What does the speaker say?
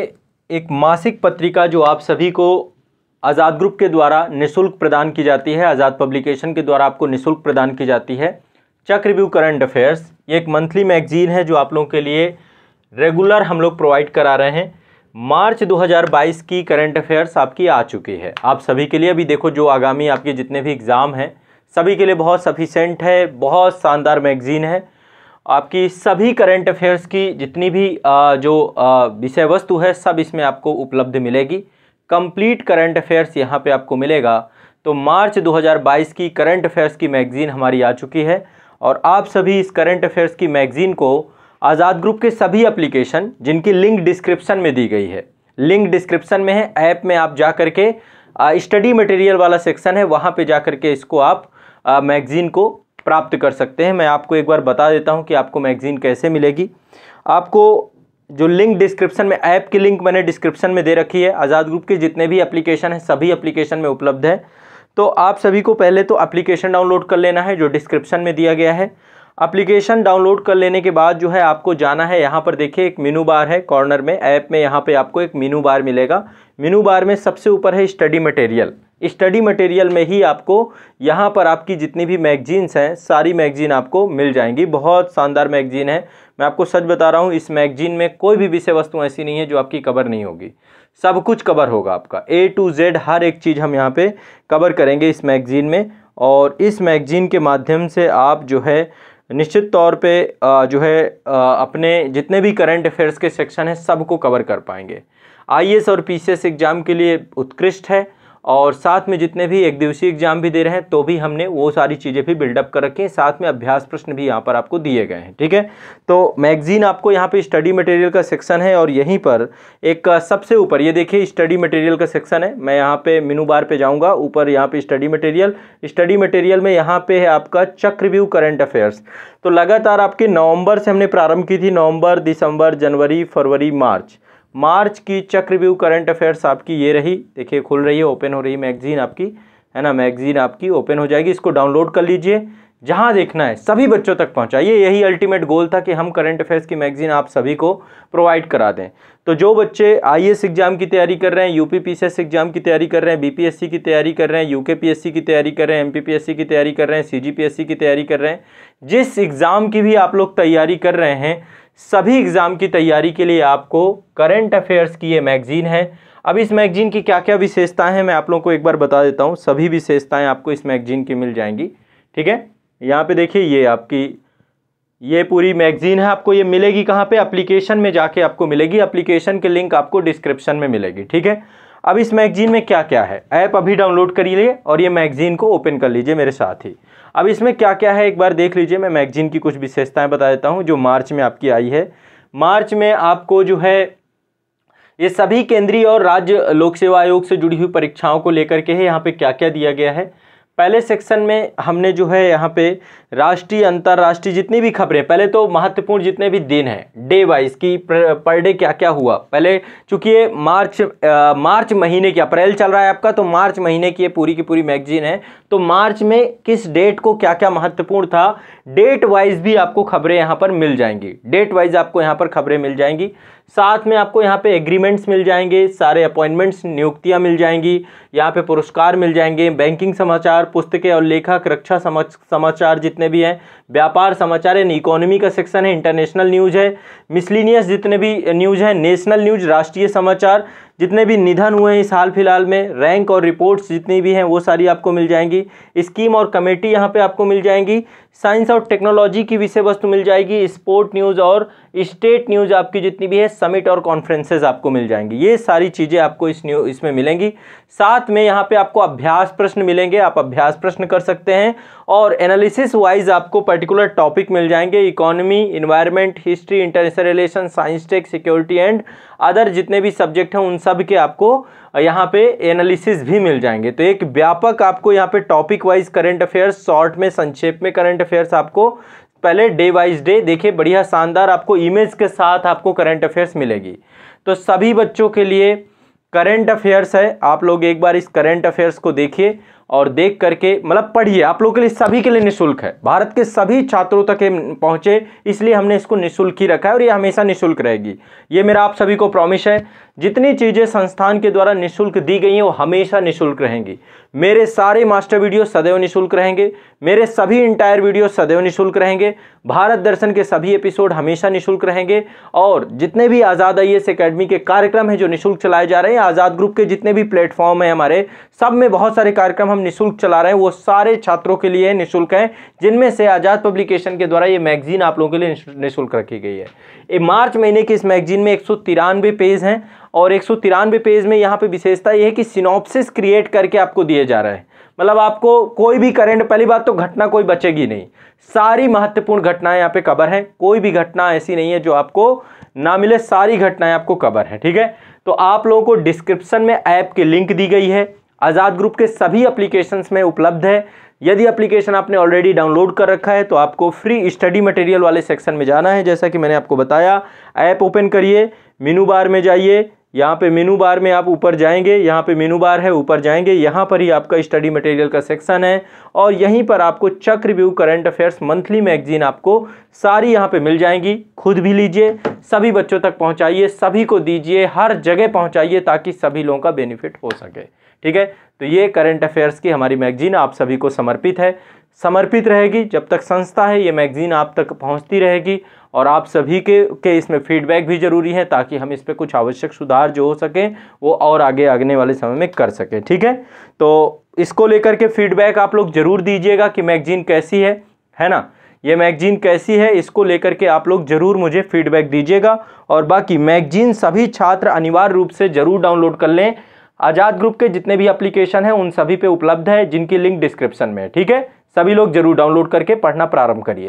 एक मासिक पत्रिका जो आप सभी को आज़ाद ग्रुप के द्वारा निशुल्क प्रदान की जाती है आज़ाद पब्लिकेशन के द्वारा आपको निशुल्क प्रदान की जाती है चक रिव्यू करंट अफेयर्स ये एक मंथली मैगजीन है जो आप लोगों के लिए रेगुलर हम लोग प्रोवाइड करा रहे हैं मार्च 2022 की करंट अफेयर्स आपकी आ चुकी है आप सभी के लिए अभी देखो जो आगामी आपके जितने भी एग्ज़ाम हैं सभी के लिए बहुत सफिशेंट है बहुत शानदार मैगजीन है आपकी सभी करंट अफेयर्स की जितनी भी जो विषय वस्तु है सब इसमें आपको उपलब्ध मिलेगी कंप्लीट करंट अफेयर्स यहाँ पे आपको मिलेगा तो मार्च 2022 की करंट अफेयर्स की मैगज़ीन हमारी आ चुकी है और आप सभी इस करंट अफेयर्स की मैगज़ीन को आज़ाद ग्रुप के सभी एप्लीकेशन जिनकी लिंक डिस्क्रिप्शन में दी गई है लिंक डिस्क्रिप्शन में है ऐप में आप जा करके के स्टडी मटेरियल वाला सेक्शन है वहाँ पर जा करके के इसको आप मैगज़ीन को प्राप्त कर सकते हैं मैं आपको एक बार बता देता हूँ कि आपको मैगज़ीन कैसे मिलेगी आपको जो लिंक डिस्क्रिप्शन में ऐप की लिंक मैंने डिस्क्रिप्शन में दे रखी है आज़ाद ग्रुप के जितने भी एप्लीकेशन हैं सभी एप्लीकेशन में उपलब्ध है तो आप सभी को पहले तो एप्लीकेशन डाउनलोड कर लेना है जो डिस्क्रिप्शन में दिया गया है एप्लीकेशन डाउनलोड कर लेने के बाद जो है आपको जाना है यहाँ पर देखिए एक मीनू बार है कॉर्नर में ऐप में यहाँ पर आपको एक मीनू बार मिलेगा मीनू बार में सबसे ऊपर है स्टडी मटेरियल स्टडी मटेरियल में ही आपको यहाँ पर आपकी जितनी भी मैगजीन्स हैं सारी मैगजीन आपको मिल जाएंगी बहुत शानदार मैगजीन है मैं आपको सच बता रहा हूँ इस मैगजीन में कोई भी विषय वस्तु ऐसी नहीं है जो आपकी कवर नहीं होगी सब कुछ कवर होगा आपका ए टू जेड हर एक चीज़ हम यहाँ पे कवर करेंगे इस मैगज़ीन में और इस मैगज़ीन के माध्यम से आप जो है निश्चित तौर पे जो है अपने जितने भी करंट अफेयर्स के सेक्शन हैं सबको कवर कर पाएंगे आई और पी एग्ज़ाम के लिए उत्कृष्ट है और साथ में जितने भी एक दिवसीय एग्जाम भी दे रहे हैं तो भी हमने वो सारी चीज़ें भी बिल्डअप कर रखी हैं साथ में अभ्यास प्रश्न भी यहाँ पर आपको दिए गए हैं ठीक है तो मैगजीन आपको यहाँ पे स्टडी मटेरियल का सेक्शन है और यहीं पर एक सबसे ऊपर ये देखिए स्टडी मटेरियल का सेक्शन है मैं यहाँ पर मीनू बार पे जाऊँगा ऊपर यहाँ पर स्टडी मटेरियल स्टडी मटेरियल में यहाँ पर है आपका चक रिव्यू करेंट अफेयर्स तो लगातार आपके नवंबर से हमने प्रारंभ की थी नवंबर दिसंबर जनवरी फरवरी मार्च मार्च की चक्रव्यूह करंट अफेयर्स आपकी ये रही देखिए खुल रही है ओपन हो रही है मैगजीन आपकी है ना मैगजीन आपकी ओपन हो जाएगी इसको डाउनलोड कर लीजिए जहाँ देखना है सभी बच्चों तक पहुँचाइए यही अल्टीमेट गोल था कि हम करंट अफेयर्स की मैगजीन आप सभी को प्रोवाइड करा दें तो जो बच्चे आई एग्ज़ाम की तैयारी कर रहे हैं यू पी एग्ज़ाम की तैयारी कर रहे हैं बी की तैयारी कर रहे हैं यू की तैयारी कर रहे हैं एम की तैयारी कर रहे हैं सी की तैयारी कर रहे हैं जिस एग्ज़ाम की भी आप लोग तैयारी कर रहे हैं सभी एग्ज़ाम की तैयारी के लिए आपको करंट अफेयर्स की ये मैगज़ीन है अब इस मैगज़ीन की क्या क्या विशेषताएं हैं मैं आप लोगों को एक बार बता देता हूँ सभी विशेषताएं आपको इस मैगज़ीन की मिल जाएंगी ठीक है यहाँ पे देखिए ये आपकी ये पूरी मैगज़ीन है आपको ये मिलेगी कहाँ पे एप्लीकेशन में जाके आपको मिलेगी अप्लीकेशन की लिंक आपको डिस्क्रिप्शन में मिलेगी ठीक है अब इस मैगजीन में क्या क्या है ऐप अभी डाउनलोड करिए और ये मैगजीन को ओपन कर लीजिए मेरे साथ ही अब इसमें क्या क्या है एक बार देख लीजिए मैं मैगजीन की कुछ विशेषताएं बता देता हूँ जो मार्च में आपकी आई है मार्च में आपको जो है ये सभी केंद्रीय और राज्य लोक सेवा आयोग से जुड़ी हुई परीक्षाओं को लेकर के है यहाँ पे क्या क्या दिया गया है पहले सेक्शन में हमने जो है यहाँ पे राष्ट्रीय अंतर्राष्ट्रीय जितनी भी खबरें पहले तो महत्वपूर्ण जितने भी दिन हैं डे वाइज की पर डे क्या क्या हुआ पहले चूंकि ये मार्च आ, मार्च महीने की अप्रैल चल रहा है आपका तो मार्च महीने की ये पूरी की पूरी मैगजीन है तो मार्च में किस डेट को क्या क्या महत्वपूर्ण था डेट वाइज भी आपको खबरें यहाँ पर मिल जाएंगी डेट वाइज आपको यहाँ पर खबरें मिल जाएंगी साथ में आपको यहाँ पे एग्रीमेंट्स मिल जाएंगे सारे अपॉइंटमेंट्स नियुक्तियाँ मिल जाएंगी यहाँ पे पुरस्कार मिल जाएंगे बैंकिंग समाचार पुस्तकें और लेखक रक्षा समाचार जितने भी हैं व्यापार समाचार एन इकोनॉमी का सेक्शन है इंटरनेशनल न्यूज़ है मिसलिनियस जितने भी न्यूज़ हैं नेशनल न्यूज़ राष्ट्रीय समाचार जितने भी निधन हुए हैं इस हाल फिलहाल में रैंक और रिपोर्ट्स जितनी भी हैं वो सारी आपको मिल जाएंगी स्कीम और कमेटी यहाँ पे आपको मिल जाएंगी साइंस और टेक्नोलॉजी की विषय वस्तु मिल जाएगी स्पोर्ट न्यूज़ और स्टेट न्यूज़ आपकी जितनी भी है समिट और कॉन्फ्रेंसेज आपको मिल जाएंगी ये सारी चीज़ें आपको इस न्यू इसमें मिलेंगी साथ में यहाँ पर आपको अभ्यास प्रश्न मिलेंगे आप अभ्यास प्रश्न कर सकते हैं और एनालिसिस वाइज आपको पर्टिकुलर टॉपिक मिल जाएंगे economy environment history international relation science tech security and other जितने भी सब्जेक्ट हैं उन सब के आपको यहाँ पे एनालिसिस भी मिल जाएंगे तो एक व्यापक आपको यहाँ पे topic wise current affairs short में संक्षेप में करंट अफेयर्स आपको पहले डे वाइज डे देखिए बढ़िया शानदार आपको इमेज के साथ आपको करंट अफेयर्स मिलेगी तो सभी बच्चों के लिए करंट अफेयर्स है आप लोग एक बार इस करंट अफेयर्स को देखिए और देख करके मतलब पढ़िए आप लोगों के लिए सभी के लिए निःशुल्क है भारत के सभी छात्रों तक ये पहुँचे इसलिए हमने इसको निःशुल्क ही रखा है और ये हमेशा निःशुल्क रहेगी ये मेरा आप सभी को प्रॉमिस है जितनी चीज़ें संस्थान के द्वारा निःशुल्क दी गई हैं वो हमेशा निःशुल्क रहेंगी मेरे सारे मास्टर वीडियो सदैव निःशुल्क रहेंगे मेरे सभी इंटायर वीडियो सदैव निःशुल्क रहेंगे भारत दर्शन के सभी एपिसोड हमेशा निःशुल्क रहेंगे और जितने भी आज़ाद आई एस अकेडमी के कार्यक्रम हैं जो निःशुल्क चलाए जा रहे हैं आज़ाद ग्रुप के जितने भी प्लेटफॉर्म हैं हमारे सब में बहुत सारे कार्यक्रम हम हम निःशुल्क चला रहे हैं वो सारे छात्रों के लिए निःशुल्क हैं जिनमें से आज़ाद पब्लिकेशन के द्वारा ये मैगजीन आप लोगों के लिए निःशुल्क रखी गई है ये मार्च महीने की इस मैगजीन में एक पेज हैं और एक पेज में यहाँ पर विशेषता ये है कि सिनॉप्सिस क्रिएट करके आपको दिए जा रहे हैं मतलब आपको कोई भी करेंट पहली बात तो घटना कोई बचेगी नहीं सारी महत्वपूर्ण घटनाएं यहाँ पे कवर हैं कोई भी घटना ऐसी नहीं है जो आपको ना मिले सारी घटनाएं आपको कवर हैं ठीक है तो आप लोगों को डिस्क्रिप्शन में ऐप की लिंक दी गई है आज़ाद ग्रुप के सभी अप्लीकेशन में उपलब्ध है यदि एप्लीकेशन आपने ऑलरेडी डाउनलोड कर रखा है तो आपको फ्री स्टडी मटेरियल वाले सेक्शन में जाना है जैसा कि मैंने आपको बताया ऐप ओपन करिए मेनू बार में जाइए यहाँ पे मेनू बार में आप ऊपर जाएंगे यहाँ पे मेनू बार है ऊपर जाएंगे यहाँ पर ही आपका स्टडी मटेरियल का सेक्शन है और यहीं पर आपको चक review current affairs monthly magazine आपको सारी यहाँ पे मिल जाएंगी खुद भी लीजिए सभी बच्चों तक पहुँचाइए सभी को दीजिए हर जगह पहुँचाइए ताकि सभी लोगों का बेनिफिट हो सके ठीक है तो ये करंट अफेयर्स की हमारी मैगजीन आप सभी को समर्पित है समर्पित रहेगी जब तक संस्था है ये मैगजीन आप तक पहुंचती रहेगी और आप सभी के के इसमें फीडबैक भी ज़रूरी है ताकि हम इस पर कुछ आवश्यक सुधार जो हो सकें वो और आगे आगने वाले समय में कर सकें ठीक है तो इसको लेकर के फीडबैक आप लोग ज़रूर दीजिएगा कि मैगजीन कैसी है है ना ये मैगजीन कैसी है इसको लेकर के आप लोग ज़रूर मुझे फीडबैक दीजिएगा और बाकी मैगजीन सभी छात्र अनिवार्य रूप से ज़रूर डाउनलोड कर लें आज़ाद ग्रुप के जितने भी एप्लीकेशन हैं उन सभी पे उपलब्ध है जिनकी लिंक डिस्क्रिप्शन में है ठीक है सभी लोग जरूर डाउनलोड करके पढ़ना प्रारंभ करिए